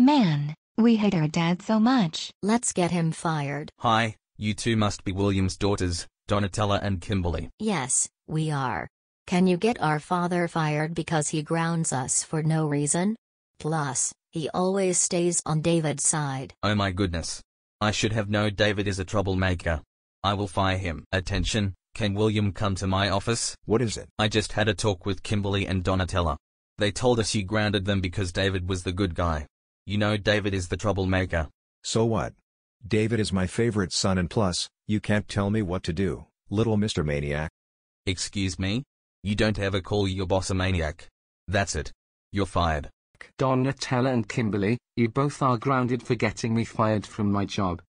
Man, we hate our dad so much. Let's get him fired. Hi, you two must be William's daughters, Donatella and Kimberly. Yes, we are. Can you get our father fired because he grounds us for no reason? Plus, he always stays on David's side. Oh my goodness. I should have known David is a troublemaker. I will fire him. Attention, can William come to my office? What is it? I just had a talk with Kimberly and Donatella. They told us you grounded them because David was the good guy. You know David is the troublemaker. So what? David is my favorite son and plus, you can't tell me what to do, little Mr. Maniac. Excuse me? You don't ever call your boss a maniac. That's it. You're fired. Donatella and Kimberly, you both are grounded for getting me fired from my job.